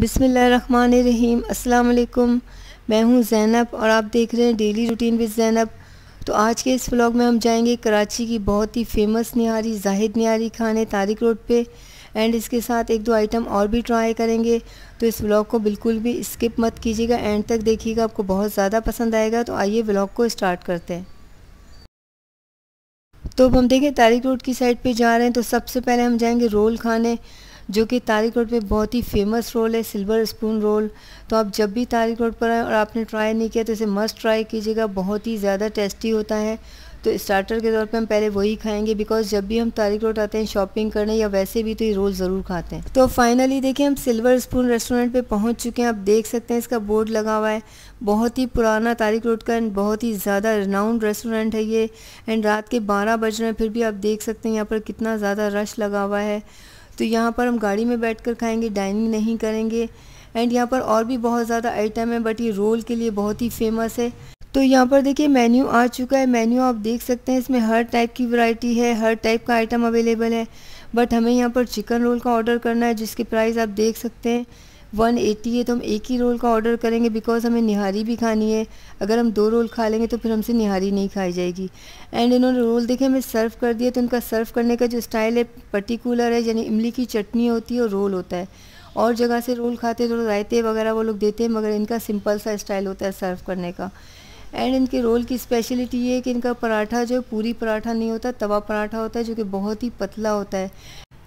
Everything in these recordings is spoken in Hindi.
बिसमीम् अल्लाम मैं हूं ज़ैनब और आप देख रहे हैं डेली रूटीन विद ज़ैनब तो आज के इस व्लॉग में हम जाएंगे कराची की बहुत ही फेमस निहारी जाहिद निहारी खाने तारिक रोड पे एंड इसके साथ एक दो आइटम और भी ट्राई करेंगे तो इस व्लॉग को बिल्कुल भी स्किप मत कीजिएगा एंड तक देखिएगा आपको बहुत ज़्यादा पसंद आएगा तो आइए व्लॉग को स्टार्ट करते हैं तो अब हम देखें तारिक रोड की साइड पर जा रहे हैं तो सबसे पहले हम जाएँगे रोल खाने जो कि तारिक रोड पर बहुत ही फेमस रोल है सिल्वर स्पून रोल तो आप जब भी तारिक रोड पर आए और आपने ट्राई नहीं किया तो इसे मस्ट ट्राई कीजिएगा बहुत ही ज़्यादा टेस्टी होता है तो स्टार्टर के तौर पे हम पहले वही खाएंगे बिकॉज जब भी हम तारिक रोड आते हैं शॉपिंग करने या वैसे भी तो ये रोल ज़रूर खाते हैं तो फाइनली देखिए हम सिल्वर स्पून रेस्टोरेंट पे पहुंच चुके हैं आप देख सकते हैं इसका बोर्ड लगा हुआ है बहुत ही पुराना तारिक रोड का एंड बहुत ही ज़्यादा रिनाउंड रेस्टोरेंट है ये एंड रात के बारह बज रहे हैं फिर भी आप देख सकते हैं यहाँ पर कितना ज़्यादा रश लगा हुआ है तो यहाँ पर हम गाड़ी में बैठ कर खाएँगे डाइनिंग नहीं करेंगे एंड यहाँ पर और भी बहुत ज़्यादा आइटम है बट ये रोल के लिए बहुत ही फेमस है तो यहाँ पर देखिए मेन्यू आ चुका है मेन्यू आप देख सकते हैं इसमें हर टाइप की वैरायटी है हर टाइप का आइटम अवेलेबल है बट हमें यहाँ पर चिकन रोल का ऑर्डर करना है जिसके प्राइस आप देख सकते हैं वन एटी है तो हम एक ही रोल का ऑर्डर करेंगे बिकॉज हमें निहारी भी खानी है अगर हम दो रोल खा लेंगे तो फिर हमसे निहारी नहीं खाई जाएगी एंड इन्होंने रोल देखे हमें सर्व कर दिया तो इनका सर्व करने का जो स्टाइल है पर्टिकुलर है यानी इमली की चटनी होती है और रोल होता है और जगह से रोल खाते तो रायते वगैरह वो लोग देते हैं मगर इनका सिंपल सा स्टाइल होता है सर्व करने का एंड इनके रोल की स्पेशलिटी ये है कि इनका पराठा जो पूरी पराठा नहीं होता तवा पराठा होता है जो कि बहुत ही पतला होता है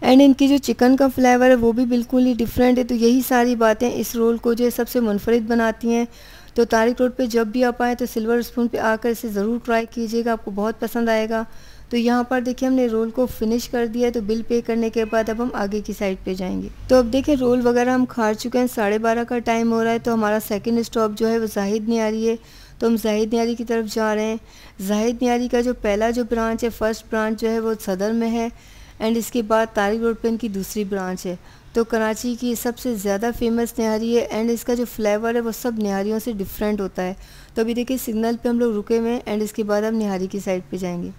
एंड इनकी जो चिकन का फ्लेवर है वो भी बिल्कुल ही डिफरेंट है तो यही सारी बातें इस रोल को जो है सबसे मुनफरद बनाती हैं तो तारिक रोड पे जब भी आप आएँ तो सिल्वर स्पून पे आकर इसे ज़रूर ट्राई कीजिएगा आपको बहुत पसंद आएगा तो यहाँ पर देखिए हमने रोल को फिनिश कर दिया है तो बिल पे करने के बाद अब हम आगे की साइड पे जाएंगे तो अब देखिए रोल वगैरह हम खा चुके हैं साढ़े बारह का टाइम हो रहा है तो हमारा सेकंड स्टॉप जो है वो जाहिद न्यारी है तो हम जाहिद न्यारी की तरफ जा रहे हैं जाहिद न्यारी का जो पहला जो ब्रांच है फर्स्ट ब्रांच जो है वो सदर में है एंड इसके बाद तारिक रोड पर इनकी दूसरी ब्रांच है तो कराची की सबसे ज़्यादा फेमस नहारी है एंड इसका जो फ्लेवर है वो सब नहारियों से डिफरेंट होता है तो अभी देखिए सिग्नल पे हम लोग रुके हुए हैं एंड इसके बाद हम नहारी की साइड पे जाएंगे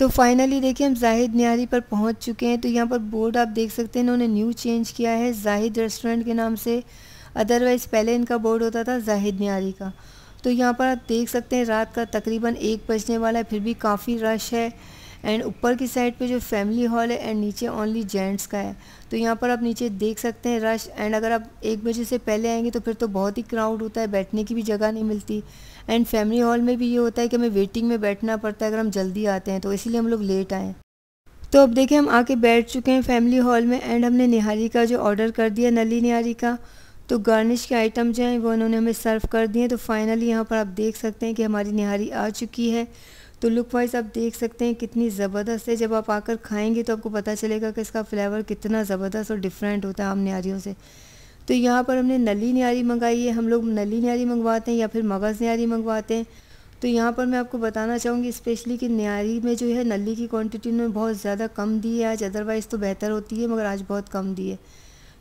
तो फाइनली देखिए हम जाहिद नहारी पर पहुंच चुके हैं तो यहाँ पर बोर्ड आप देख सकते हैं इन्होंने न्यू चेंज किया है जाहिद रेस्टोरेंट के नाम से अदरवाइज़ पहले इनका बोर्ड होता था जाहिद नहारी का तो यहाँ पर आप देख सकते हैं रात का तकरीबन एक बजने वाला है फिर भी काफ़ी रश है एंड ऊपर की साइड पे जो फैमिली हॉल है एंड नीचे ओनली जेंट्स का है तो यहाँ पर आप नीचे देख सकते हैं रश एंड अगर आप एक बजे से पहले आएंगे तो फिर तो बहुत ही क्राउड होता है बैठने की भी जगह नहीं मिलती एंड फैमिली हॉल में भी ये होता है कि हमें वेटिंग में बैठना पड़ता है अगर हम जल्दी आते हैं तो इसीलिए हम लोग लेट आएँ तो अब देखें हम आके बैठ चुके हैं फैमिली हॉल में एंड हमने निहारी का जो ऑर्डर कर दिया नली निहारी का तो गार्निश के आइटम जो हैं वो उन्होंने हमें सर्व कर दिए तो फाइनली यहाँ पर आप देख सकते हैं कि हमारी निहारी आ चुकी है तो लुक वाइज आप देख सकते हैं कितनी ज़बरदस्त है जब आप आकर खाएंगे तो आपको पता चलेगा कि इसका फ्लेवर कितना ज़बरदस्त और डिफरेंट होता है आम नारियों से तो यहाँ पर हमने नली नारी मंगाई है हम लोग नली नारी मंगवाते हैं या फिर मगज़ नारी मंगवाते हैं तो यहाँ पर मैं आपको बताना चाहूँगी स्पेशली कि नारी में जो है नली की क्वान्टिटी में बहुत ज़्यादा कम दी है आज अदरवाइज़ तो बेहतर होती है मगर आज बहुत कम दी है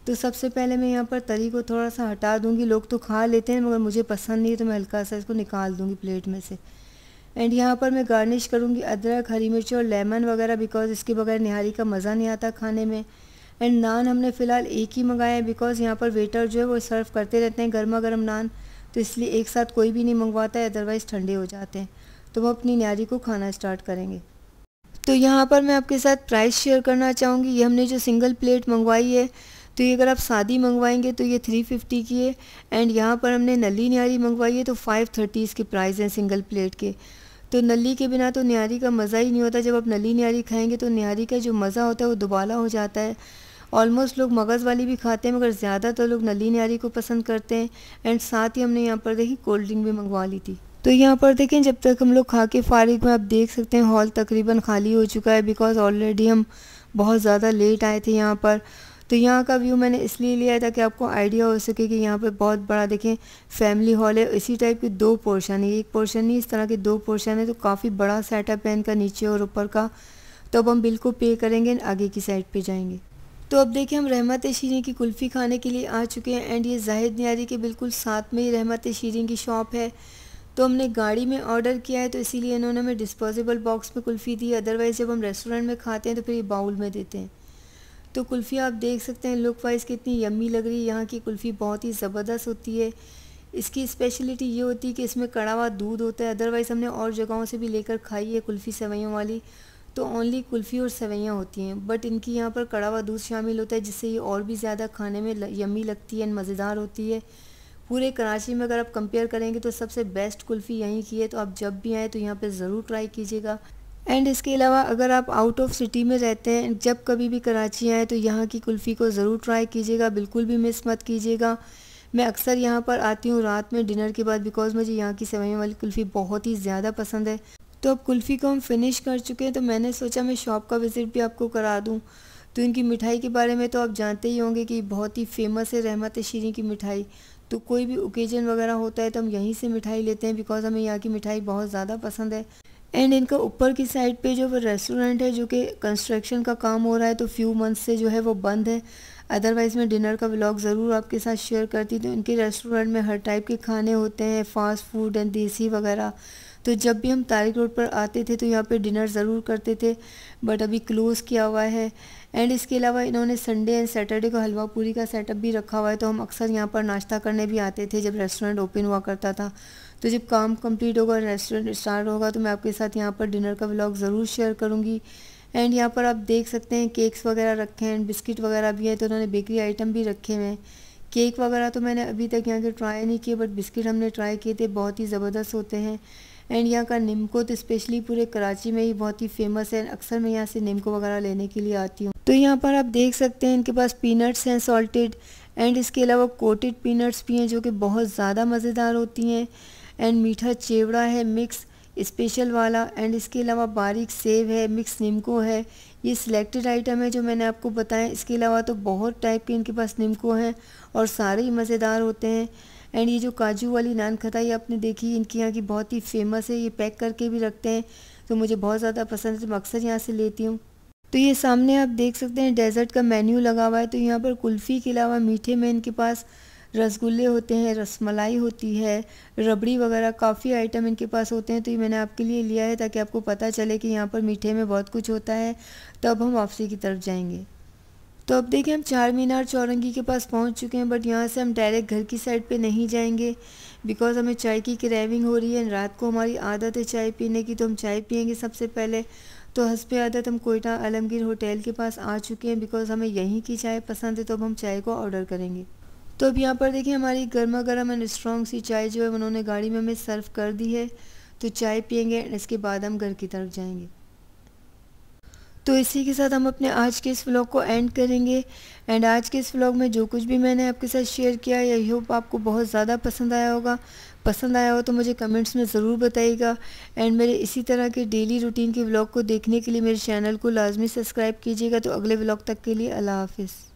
तो सबसे पहले मैं यहाँ पर तरी को थोड़ा सा हटा दूँगी लोग तो खा लेते हैं मगर मुझे पसंद नहीं है तो मैं हल्का सा इसको निकाल दूँगी प्लेट में से एंड यहाँ पर मैं गार्निश करूँगी अदरक हरी मिर्च और लेमन वगैरह बिकॉज़ इसके बगैर निहारी का मज़ा नहीं आता खाने में एंड नान हमने फ़िलहाल एक ही मंगाया है बिकॉज़ यहाँ पर वेटर जो है वो सर्व करते रहते हैं गर्मा गर्म नान तो इसलिए एक साथ कोई भी नहीं मंगवाता है अदरवाइज़ ठंडे हो जाते हैं तो वो अपनी न्यारी को खाना स्टार्ट करेंगे तो यहाँ पर मैं आपके साथ प्राइस शेयर करना चाहूँगी ये हमने जो सिंगल प्लेट मंगवाई है तो ये अगर आप सादी मंगवाएंगे तो ये थ्री फिफ्टी की है एंड यहाँ पर हमने नली न्यारी मंगवाई है तो फाइव थर्टी इसके प्राइस हैं सिंगल प्लेट के तो नली के बिना तो नारी का मज़ा ही नहीं होता जब आप नली नारी खाएंगे तो नारी का जो मज़ा होता है वो दुबाला हो जाता है ऑलमोस्ट लोग मगज़ वाली भी खाते हैं मगर ज़्यादा तो लोग नली नारी को पसंद करते हैं एंड साथ ही हमने यहाँ पर देखी कोल्ड ड्रिंक भी मंगवा ली थी तो यहाँ पर देखें जब तक हम लोग खा के फारिग में आप देख सकते हैं हॉल तकरीबन खाली हो चुका है बिकॉज़ ऑलरेडी हम बहुत ज़्यादा लेट आए थे यहाँ पर तो यहाँ का व्यू मैंने इसलिए लिया है ताकि आपको आइडिया हो सके कि यहाँ पर बहुत बड़ा देखें फैमिली हॉल है इसी टाइप के दो पोर्शन है एक पोर्शन नहीं इस तरह के दो पोर्शन है तो काफ़ी बड़ा सेटअप है इनका नीचे और ऊपर का तो अब हम बिल को पे करेंगे आगे की साइड पर जाएंगे तो अब देखिए हम रहमत शीरें की कुल्फ़ी खाने के लिए आ चुके हैं एंड ये जाहिद न्यारी के बिल्कुल साथ में ही रहमत शीरें की शॉप है तो हमने गाड़ी में ऑर्डर किया है तो इसीलिए इन्होंने हमें डिस्पोजेबल बॉक्स में कुल्फ़ी दी अदरवाइज़ जब हम रेस्टोरेंट में खाते हैं तो फिर ये बाउल में देते हैं तो कुल्फ़ी आप देख सकते हैं लुक वाइज़ कितनी यम्मी लग रही है यहाँ की कुल्फ़ी बहुत ही ज़बरदस्त होती है इसकी स्पेशलिटी ये होती है कि इसमें कड़ावा दूध होता है अदरवाइज़ हमने और जगहों से भी लेकर खाई है कुल्फ़ी सेवैयों वाली तो ओनली कुल्फ़ी और सेवैयाँ होती हैं बट इनकी यहाँ पर कड़ावा दूध शामिल होता है जिससे ये और भी ज़्यादा खाने में यमी लगती है मज़ेदार होती है पूरे कराची में अगर आप कंपेयर करेंगे तो सबसे बेस्ट कुल्फ़ी यहीं की है तो आप जब भी आएँ तो यहाँ पर ज़रूर ट्राई कीजिएगा एंड इसके अलावा अगर आप आउट ऑफ सिटी में रहते हैं जब कभी भी कराची आएँ तो यहाँ की कुल्फ़ी को ज़रूर ट्राई कीजिएगा बिल्कुल भी मिस मत कीजिएगा मैं अक्सर यहाँ पर आती हूँ रात में डिनर के बाद बिकॉज़ मुझे यहाँ की सेवैयों वाली कुल्फ़ी बहुत ही ज़्यादा पसंद है तो अब कुल्फ़ी को हम फिनिश कर चुके हैं तो मैंने सोचा मैं शॉप का विज़िट भी आपको करा दूँ तो इनकी मिठाई के बारे में तो आप जानते ही होंगे कि बहुत ही फेमस है रहमत शीरी की मिठाई तो कोई भी ओकेजन वगैरह होता है तो हम यहीं से मिठाई लेते हैं बिकॉज़ हमें यहाँ की मिठाई बहुत ज़्यादा पसंद है एंड इनका ऊपर की साइड पे जो वो रेस्टोरेंट है जो कि कंस्ट्रक्शन का काम हो रहा है तो फ्यू मंथ से जो है वो बंद है अदरवाइज़ मैं डिनर का व्लॉग ज़रूर आपके साथ शेयर करती तो इनके रेस्टोरेंट में हर टाइप के खाने होते हैं फास्ट फूड एंड देसी वगैरह तो जब भी हम तारिक रोड पर आते थे तो यहाँ पे डिनर ज़रूर करते थे बट अभी क्लोज़ किया हुआ है एंड इसके अलावा इन्होंने संडे एंड सैटरडे को हलवा पूरी का सेटअप भी रखा हुआ है तो हम अक्सर यहाँ पर नाश्ता करने भी आते थे जब रेस्टोरेंट ओपन हुआ करता था तो जब काम कंप्लीट होगा रेस्टोरेंट स्टार्ट होगा तो मैं आपके साथ यहाँ पर डिनर का ब्लॉग ज़रूर शेयर करूँगी एंड यहाँ पर आप देख सकते हैं केक्स वगैरह रखे हैं बिस्किट वगैरह भी हैं तो उन्होंने बेकरी आइटम भी रखे हुए हैं केक वगैरह तो मैंने अभी तक यहाँ के ट्राई नहीं किए बट बिस्किट हमने ट्राई किए थे बहुत ही ज़बरदस्त होते हैं एंड यहाँ का निमको तो स्पेशली पूरे कराची में ही बहुत ही फेमस है अक्सर मैं यहाँ से निमको वगैरह लेने के लिए आती हूँ तो यहाँ पर आप देख सकते हैं इनके पास पीनट्स हैं सॉल्टेड एंड इसके अलावा कोटेड पीनट्स भी हैं जो कि बहुत ज़्यादा मज़ेदार होती हैं एंड मीठा चेवड़ा है मिक्स स्पेशल वाला एंड इसके अलावा बारीक सेब है मिक्स निमको है ये सिलेक्टेड आइटम है जो मैंने आपको बताया इसके अलावा तो बहुत टाइप के इनके पास निमको हैं और सारे ही मज़ेदार होते हैं एंड ये जो काजू वाली नान खताई आपने देखी इनके यहाँ की बहुत ही फेमस है ये पैक करके भी रखते हैं तो मुझे बहुत ज़्यादा पसंद है तो मैं अक्सर यहाँ से लेती हूँ तो ये सामने आप देख सकते हैं डेजर्ट का मेन्यू लगा हुआ है तो यहाँ पर कुल्फ़ी के अलावा मीठे में इनके पास रसगुल्ले होते हैं रसमलाई होती है रबड़ी वगैरह काफ़ी आइटम इनके पास होते हैं तो ये मैंने आपके लिए लिया है ताकि आपको पता चले कि यहाँ पर मीठे में बहुत कुछ होता है तो अब हम वापसी की तरफ जाएंगे तो अब देखिए हम चार मीनार चौरंगी के पास पहुंच चुके हैं बट यहाँ से हम डायरेक्ट घर की साइड पे नहीं जाएंगे बिकॉज़ हमें चाय की क्रैविंग हो रही है रात को हमारी आदत है चाय पीने की तो हम चाय पियेंगे सबसे पहले तो हंसप आदत हम कोयटा आलमगीर होटल के पास आ चुके हैं बिकॉज़ हमें यहीं की चाय पसंद है तो अब हम चाय को ऑर्डर करेंगे तो अब यहाँ पर देखिए हमारी गर्मा गर्म एंड स्ट्रॉन्ग सी चाय जो है उन्होंने गाड़ी में हमें सर्व कर दी है तो चाय पियेंगे एंड इसके बाद हम घर की तरफ जाएंगे तो इसी के साथ हम अपने आज के इस व्लॉग को एंड करेंगे एंड आज के इस व्लॉग में जो कुछ भी मैंने आपके साथ शेयर किया आई होप आपको बहुत ज़्यादा पसंद आया होगा पसंद आया हो तो मुझे कमेंट्स में ज़रूर बताइएगा एंड मेरे इसी तरह के डेली रूटीन के व्लॉग को देखने के लिए मेरे चैनल को लाजमी सब्सक्राइब कीजिएगा तो अगले व्लॉग तक के लिए अल्लाह हाफिज़